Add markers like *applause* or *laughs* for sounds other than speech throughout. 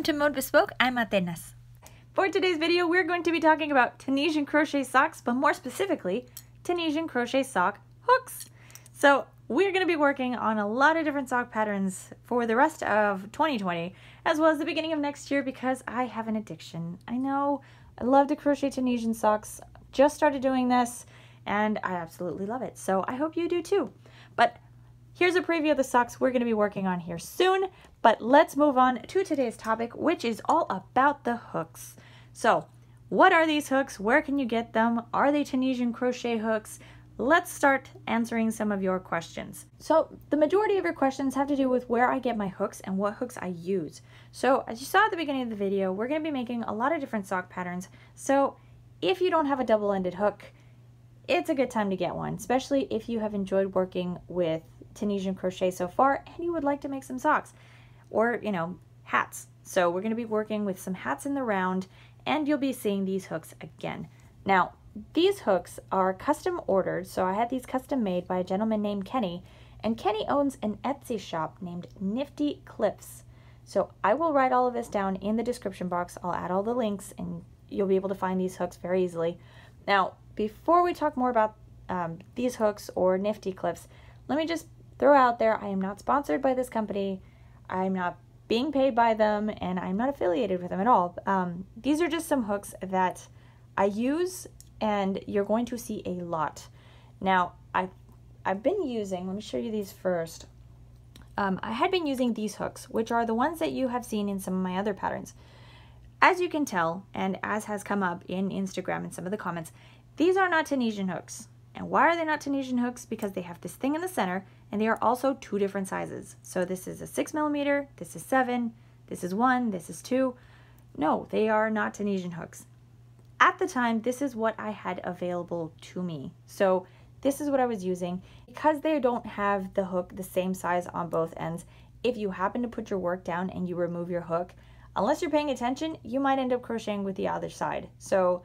Welcome to Mode Bespoke, I'm Atenas. For today's video, we're going to be talking about Tunisian crochet socks, but more specifically, Tunisian crochet sock hooks. So we're going to be working on a lot of different sock patterns for the rest of 2020, as well as the beginning of next year because I have an addiction. I know, I love to crochet Tunisian socks, just started doing this, and I absolutely love it. So I hope you do too. But Here's a preview of the socks we're going to be working on here soon, but let's move on to today's topic, which is all about the hooks. So, what are these hooks? Where can you get them? Are they Tunisian crochet hooks? Let's start answering some of your questions. So, the majority of your questions have to do with where I get my hooks and what hooks I use. So, as you saw at the beginning of the video, we're going to be making a lot of different sock patterns. So, if you don't have a double-ended hook, it's a good time to get one, especially if you have enjoyed working with Tunisian crochet so far and you would like to make some socks or, you know, hats. So we're going to be working with some hats in the round and you'll be seeing these hooks again. Now, these hooks are custom ordered, so I had these custom made by a gentleman named Kenny, and Kenny owns an Etsy shop named Nifty Clips. So I will write all of this down in the description box. I'll add all the links and you'll be able to find these hooks very easily. Now, before we talk more about um, these hooks or Nifty Clips, let me just throw out there. I am not sponsored by this company. I'm not being paid by them, and I'm not affiliated with them at all. Um, these are just some hooks that I use, and you're going to see a lot. Now, I've, I've been using, let me show you these first. Um, I had been using these hooks, which are the ones that you have seen in some of my other patterns. As you can tell, and as has come up in Instagram and some of the comments, these are not Tunisian hooks. And why are they not Tunisian hooks? Because they have this thing in the center and they are also two different sizes. So this is a six millimeter, this is seven, this is one, this is two. No, they are not Tunisian hooks. At the time, this is what I had available to me. So this is what I was using. Because they don't have the hook the same size on both ends, if you happen to put your work down and you remove your hook, unless you're paying attention, you might end up crocheting with the other side. So,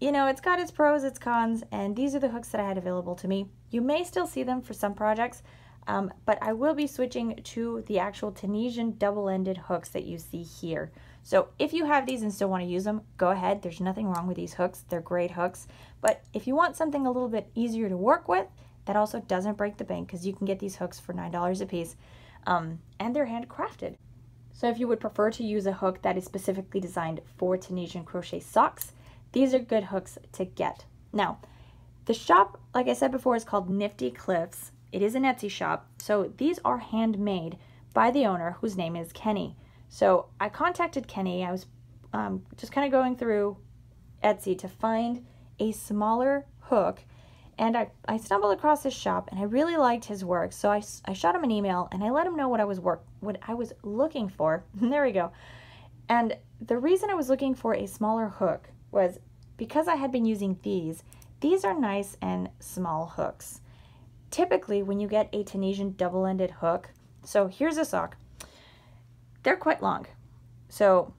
you know, it's got its pros, its cons, and these are the hooks that I had available to me. You may still see them for some projects, um, but I will be switching to the actual Tunisian double-ended hooks that you see here. So if you have these and still want to use them, go ahead. There's nothing wrong with these hooks. They're great hooks. But if you want something a little bit easier to work with, that also doesn't break the bank because you can get these hooks for $9 a piece um, and they're handcrafted. So if you would prefer to use a hook that is specifically designed for Tunisian crochet socks, these are good hooks to get. Now, the shop, like I said before, is called Nifty Cliffs. It is an Etsy shop, so these are handmade by the owner whose name is Kenny. So I contacted Kenny. I was um, just kind of going through Etsy to find a smaller hook and I, I stumbled across his shop and I really liked his work. So I, I shot him an email and I let him know what I was work what I was looking for. *laughs* there we go. And the reason I was looking for a smaller hook was because I had been using these. These are nice and small hooks typically when you get a Tunisian double-ended hook, so here's a sock. They're quite long. So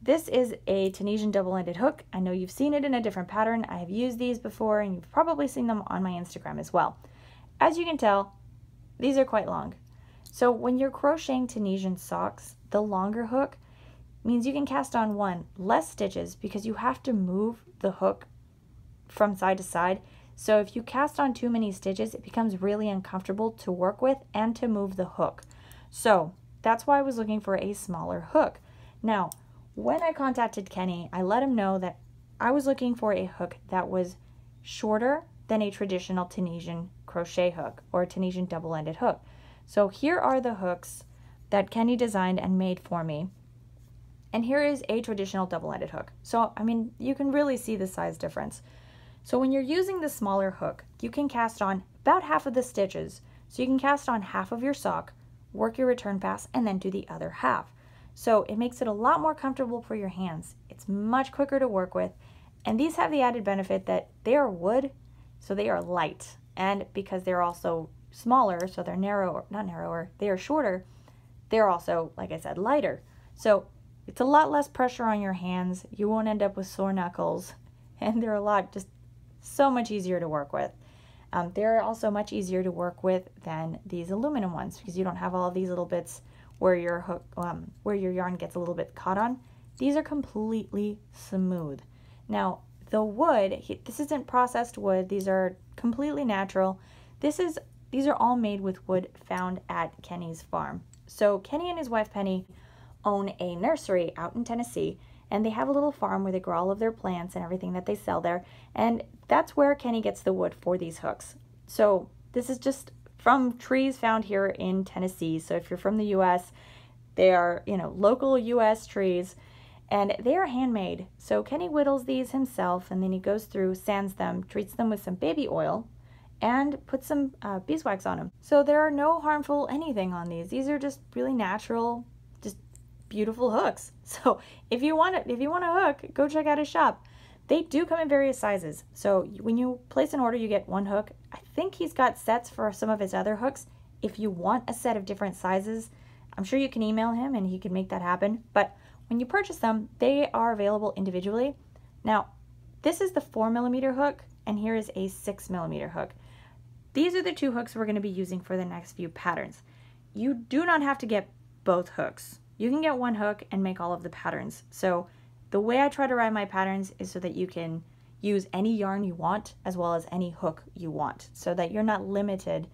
this is a Tunisian double-ended hook. I know you've seen it in a different pattern. I have used these before and you've probably seen them on my Instagram as well. As you can tell, these are quite long. So when you're crocheting Tunisian socks, the longer hook means you can cast on one, less stitches because you have to move the hook from side to side so if you cast on too many stitches, it becomes really uncomfortable to work with and to move the hook. So that's why I was looking for a smaller hook. Now, when I contacted Kenny, I let him know that I was looking for a hook that was shorter than a traditional Tunisian crochet hook or a Tunisian double-ended hook. So here are the hooks that Kenny designed and made for me. And here is a traditional double-ended hook. So, I mean, you can really see the size difference. So when you're using the smaller hook, you can cast on about half of the stitches. So you can cast on half of your sock, work your return pass, and then do the other half. So it makes it a lot more comfortable for your hands. It's much quicker to work with. And these have the added benefit that they are wood, so they are light. And because they're also smaller, so they're narrower, not narrower, they are shorter, they're also, like I said, lighter. So it's a lot less pressure on your hands. You won't end up with sore knuckles. *laughs* And they're a lot just so much easier to work with. Um, they're also much easier to work with than these aluminum ones because you don't have all these little bits where your hook, um, where your yarn gets a little bit caught on. These are completely smooth. Now the wood, this isn't processed wood. These are completely natural. This is these are all made with wood found at Kenny's farm. So Kenny and his wife Penny own a nursery out in Tennessee and they have a little farm where they grow all of their plants and everything that they sell there. And that's where Kenny gets the wood for these hooks. So this is just from trees found here in Tennessee. So if you're from the US, they are, you know, local US trees and they are handmade. So Kenny whittles these himself and then he goes through, sands them, treats them with some baby oil and puts some uh, beeswax on them. So there are no harmful anything on these. These are just really natural beautiful hooks. *laughs* So if you want it, if you want a hook, go check out his shop. They do come in various sizes. So when you place an order, you get one hook. I think he's got sets for some of his other hooks. If you want a set of different sizes, I'm sure you can email him and he can make that happen. But when you purchase them, they are available individually. Now, this is the four millimeter hook and here is a six millimeter hook. These are the two hooks we're gonna be using for the next few patterns. You do not have to get both hooks you can get one hook and make all of the patterns. So the way I try to write my patterns is so that you can use any yarn you want as well as any hook you want so that you're not limited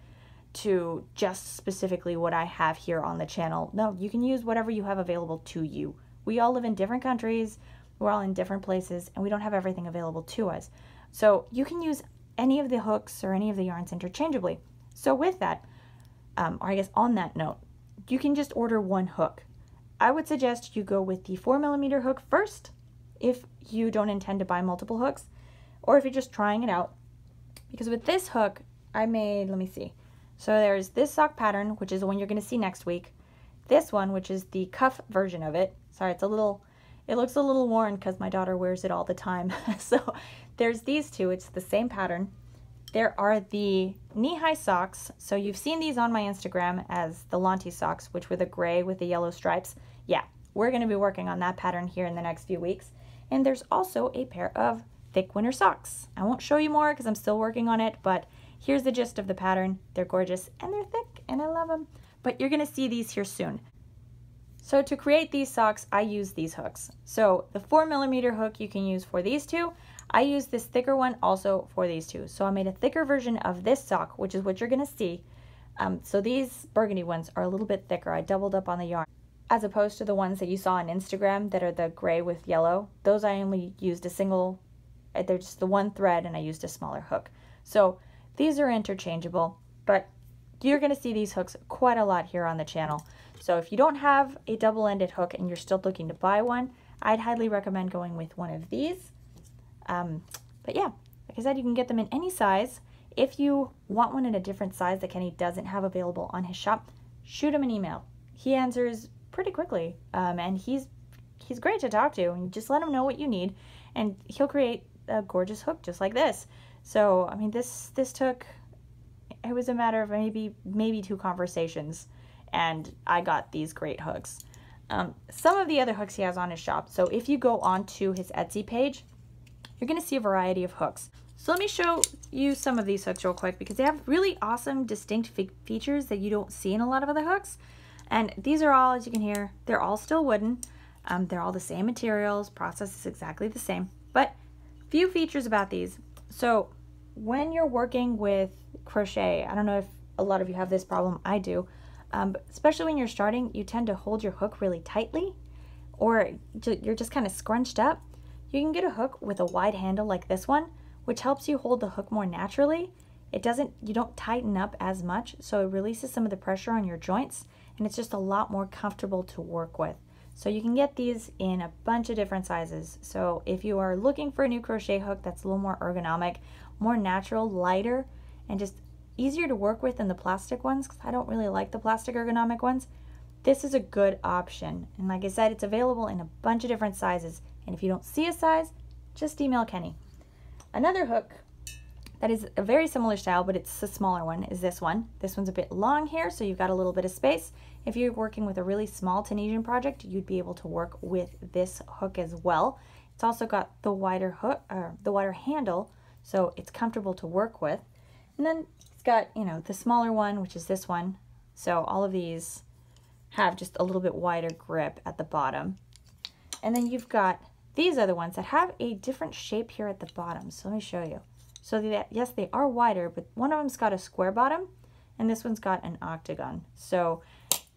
to just specifically what I have here on the channel. No, you can use whatever you have available to you. We all live in different countries, we're all in different places, and we don't have everything available to us. So you can use any of the hooks or any of the yarns interchangeably. So with that, um, or I guess on that note, you can just order one hook I would suggest you go with the 4mm hook first if you don't intend to buy multiple hooks or if you're just trying it out. Because with this hook, I made, let me see. So there's this sock pattern, which is the one you're going to see next week. This one, which is the cuff version of it. Sorry, it's a little, it looks a little worn because my daughter wears it all the time. *laughs* so there's these two. It's the same pattern there are the knee-high socks. So you've seen these on my Instagram as the Lanti socks, which were the gray with the yellow stripes. Yeah, we're gonna be working on that pattern here in the next few weeks. And there's also a pair of thick winter socks. I won't show you more because I'm still working on it, but here's the gist of the pattern. They're gorgeous and they're thick and I love them, but you're gonna see these here soon. So to create these socks, I use these hooks. So the four millimeter hook you can use for these two, I use this thicker one also for these two. So I made a thicker version of this sock, which is what you're gonna see. Um, so these burgundy ones are a little bit thicker. I doubled up on the yarn. As opposed to the ones that you saw on Instagram that are the gray with yellow, those I only used a single, uh, they're just the one thread and I used a smaller hook. So these are interchangeable, but you're gonna see these hooks quite a lot here on the channel. So if you don't have a double-ended hook and you're still looking to buy one, I'd highly recommend going with one of these. Um, but yeah, like I said, you can get them in any size. If you want one in a different size that Kenny doesn't have available on his shop, shoot him an email. He answers pretty quickly, um, and he's he's great to talk to. And just let him know what you need, and he'll create a gorgeous hook just like this. So I mean, this this took it was a matter of maybe maybe two conversations, and I got these great hooks. Um, some of the other hooks he has on his shop. So if you go onto his Etsy page, you're gonna see a variety of hooks. So let me show you some of these hooks real quick because they have really awesome distinct features that you don't see in a lot of other hooks. And these are all, as you can hear, they're all still wooden. Um, they're all the same materials, process is exactly the same, but few features about these. So when you're working with crochet, I don't know if a lot of you have this problem, I do, um, especially when you're starting, you tend to hold your hook really tightly or you're just kind of scrunched up you can get a hook with a wide handle like this one, which helps you hold the hook more naturally. It doesn't, you don't tighten up as much, so it releases some of the pressure on your joints, and it's just a lot more comfortable to work with. So you can get these in a bunch of different sizes. So if you are looking for a new crochet hook that's a little more ergonomic, more natural, lighter, and just easier to work with than the plastic ones, because I don't really like the plastic ergonomic ones, this is a good option. And like I said, it's available in a bunch of different sizes. And if you don't see a size, just email Kenny. Another hook that is a very similar style, but it's a smaller one, is this one. This one's a bit long here, so you've got a little bit of space. If you're working with a really small Tunisian project, you'd be able to work with this hook as well. It's also got the wider hook, or the wider handle, so it's comfortable to work with. And then it's got, you know, the smaller one, which is this one. So all of these have just a little bit wider grip at the bottom. And then you've got these are the ones that have a different shape here at the bottom. So let me show you. So that, yes, they are wider, but one of them's got a square bottom and this one's got an octagon. So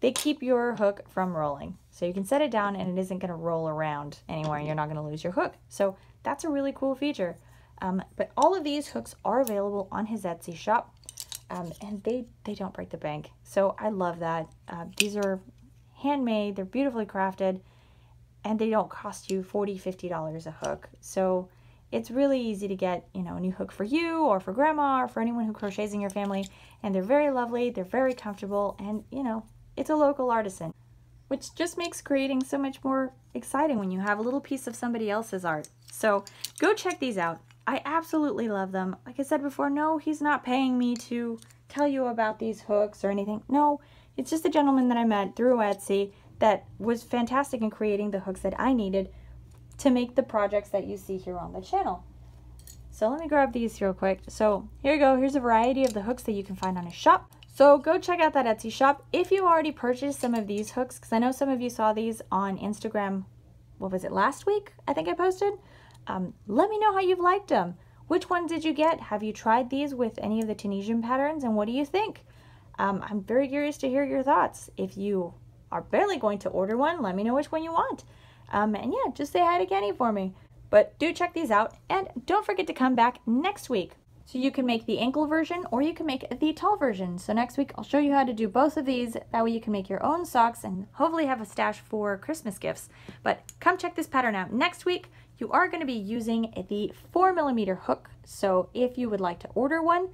they keep your hook from rolling. So you can set it down and it isn't gonna roll around anywhere and you're not gonna lose your hook. So that's a really cool feature. Um, but all of these hooks are available on his Etsy shop um, and they, they don't break the bank. So I love that. Uh, these are handmade, they're beautifully crafted, and they don't cost you 40 50 dollars a hook so it's really easy to get you know a new hook for you or for grandma or for anyone who crochets in your family and they're very lovely they're very comfortable and you know it's a local artisan which just makes creating so much more exciting when you have a little piece of somebody else's art so go check these out i absolutely love them like i said before no he's not paying me to tell you about these hooks or anything no it's just a gentleman that i met through etsy that was fantastic in creating the hooks that I needed to make the projects that you see here on the channel. So let me grab these real quick. So here you go. Here's a variety of the hooks that you can find on a shop. So go check out that Etsy shop. If you already purchased some of these hooks, because I know some of you saw these on Instagram, what was it, last week? I think I posted. Um, let me know how you've liked them. Which ones did you get? Have you tried these with any of the Tunisian patterns? And what do you think? Um, I'm very curious to hear your thoughts. If you are barely going to order one, let me know which one you want. Um, and yeah, just say hi to Kenny for me. But do check these out and don't forget to come back next week. So you can make the ankle version or you can make the tall version. So next week I'll show you how to do both of these. That way you can make your own socks and hopefully have a stash for Christmas gifts. But come check this pattern out next week. You are going to be using the 4 millimeter hook. So if you would like to order one,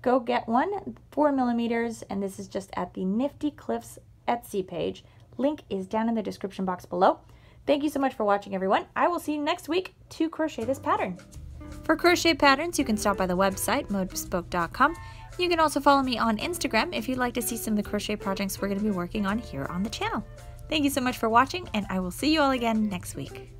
go get one, 4 millimeters. And this is just at the Nifty Cliffs Etsy page. Link is down in the description box below. Thank you so much for watching everyone. I will see you next week to crochet this pattern. For crochet patterns, you can stop by the website, modebespoke.com. You can also follow me on Instagram if you'd like to see some of the crochet projects we're going to be working on here on the channel. Thank you so much for watching, and I will see you all again next week.